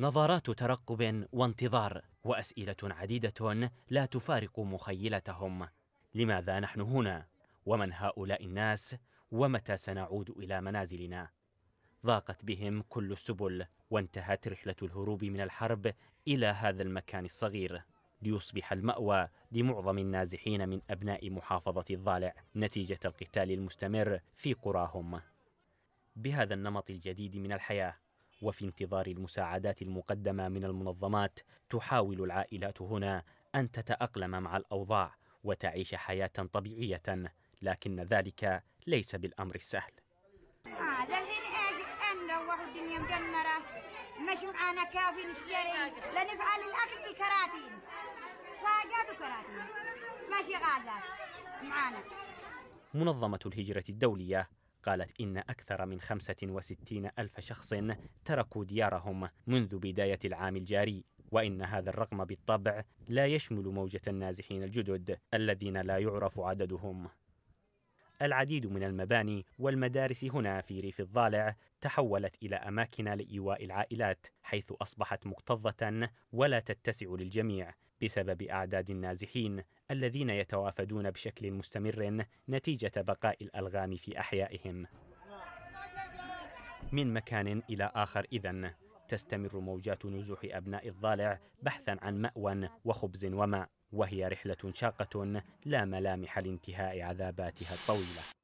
نظرات ترقب وانتظار واسئله عديده لا تفارق مخيلتهم لماذا نحن هنا ومن هؤلاء الناس ومتى سنعود الى منازلنا ضاقت بهم كل السبل وانتهت رحله الهروب من الحرب الى هذا المكان الصغير ليصبح المأوى لمعظم النازحين من أبناء محافظة الضالع نتيجة القتال المستمر في قراهم. بهذا النمط الجديد من الحياة وفي انتظار المساعدات المقدمه من المنظمات تحاول العائلات هنا ان تتاقلم مع الاوضاع وتعيش حياه طبيعيه لكن ذلك ليس بالامر السهل مش معانا كافي نشتري لنفعل الاكل بكراتين وكراتين ماشي معانا منظمه الهجره الدوليه قالت إن أكثر من 65 ألف شخص تركوا ديارهم منذ بداية العام الجاري وإن هذا الرقم بالطبع لا يشمل موجة النازحين الجدد الذين لا يعرف عددهم العديد من المباني والمدارس هنا في ريف الضالع تحولت إلى أماكن لإيواء العائلات حيث أصبحت مكتظة ولا تتسع للجميع بسبب أعداد النازحين الذين يتوافدون بشكل مستمر نتيجة بقاء الألغام في أحيائهم من مكان إلى آخر إذن تستمر موجات نزوح أبناء الضالع بحثا عن مأوى وخبز وماء وهي رحلة شاقة لا ملامح لانتهاء عذاباتها الطويلة